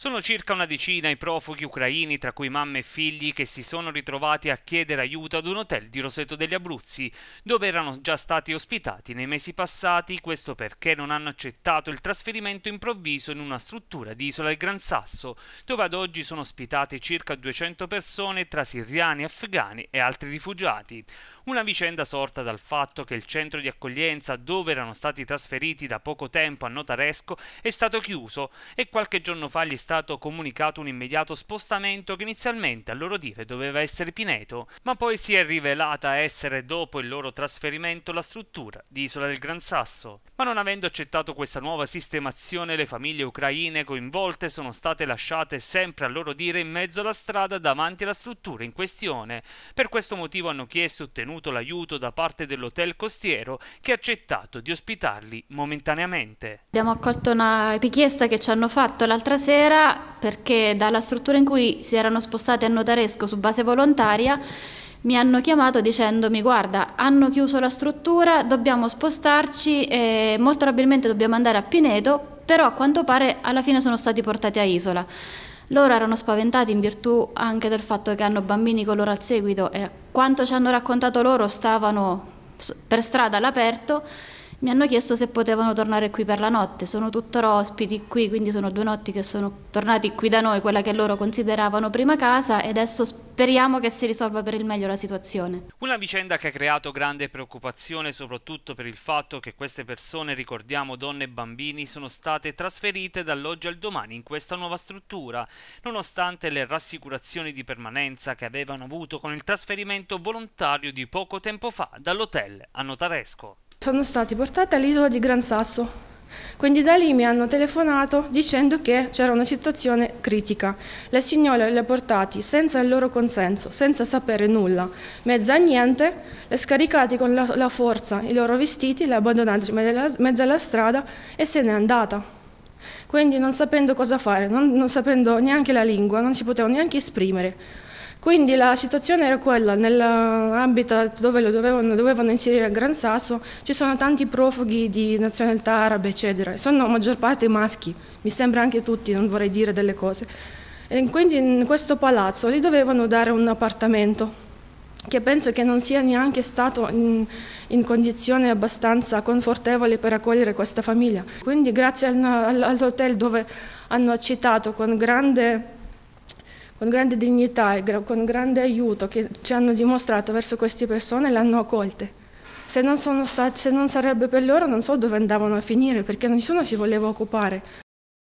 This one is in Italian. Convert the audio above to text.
Sono circa una decina i profughi ucraini, tra cui mamme e figli, che si sono ritrovati a chiedere aiuto ad un hotel di Roseto degli Abruzzi, dove erano già stati ospitati nei mesi passati, questo perché non hanno accettato il trasferimento improvviso in una struttura di Isola del Gran Sasso, dove ad oggi sono ospitate circa 200 persone tra siriani, afghani e altri rifugiati. Una vicenda sorta dal fatto che il centro di accoglienza dove erano stati trasferiti da poco tempo a Notaresco è stato chiuso e qualche giorno fa gli stato comunicato un immediato spostamento che inizialmente a loro dire doveva essere Pineto, ma poi si è rivelata essere dopo il loro trasferimento la struttura di Isola del Gran Sasso. Ma non avendo accettato questa nuova sistemazione, le famiglie ucraine coinvolte sono state lasciate sempre a loro dire in mezzo alla strada davanti alla struttura in questione. Per questo motivo hanno chiesto e ottenuto l'aiuto da parte dell'hotel costiero che ha accettato di ospitarli momentaneamente. Abbiamo accolto una richiesta che ci hanno fatto l'altra sera struttura perché dalla struttura in cui si erano spostati a notaresco su base volontaria mi hanno chiamato dicendomi guarda hanno chiuso la struttura, dobbiamo spostarci e molto probabilmente dobbiamo andare a Pineto, però a quanto pare alla fine sono stati portati a Isola. Loro erano spaventati in virtù anche del fatto che hanno bambini con loro al seguito e quanto ci hanno raccontato loro stavano per strada all'aperto mi hanno chiesto se potevano tornare qui per la notte, sono tuttora ospiti qui, quindi sono due notti che sono tornati qui da noi, quella che loro consideravano prima casa e adesso speriamo che si risolva per il meglio la situazione. Una vicenda che ha creato grande preoccupazione soprattutto per il fatto che queste persone, ricordiamo donne e bambini, sono state trasferite dall'oggi al domani in questa nuova struttura, nonostante le rassicurazioni di permanenza che avevano avuto con il trasferimento volontario di poco tempo fa dall'hotel a Notaresco. Sono stati portati all'isola di Gran Sasso, quindi da lì mi hanno telefonato dicendo che c'era una situazione critica. Le signore le portati senza il loro consenso, senza sapere nulla, mezza a niente, le scaricate con la, la forza i loro vestiti, le abbandonate in mezzo alla strada e se n'è andata. Quindi non sapendo cosa fare, non, non sapendo neanche la lingua, non si poteva neanche esprimere. Quindi la situazione era quella, nell'ambito dove lo dovevano, dovevano inserire a Gran Sasso ci sono tanti profughi di nazionalità arabe, eccetera, sono maggior parte maschi, mi sembra anche tutti, non vorrei dire delle cose. E quindi in questo palazzo gli dovevano dare un appartamento che penso che non sia neanche stato in, in, condizione abbastanza confortevole per accogliere questa famiglia. Quindi grazie al, all'hotel dove hanno accettato con grande con grande dignità e con grande aiuto che ci hanno dimostrato verso queste persone le hanno accolte. Se non, stati, se non sarebbe per loro non so dove andavano a finire perché nessuno si voleva occupare.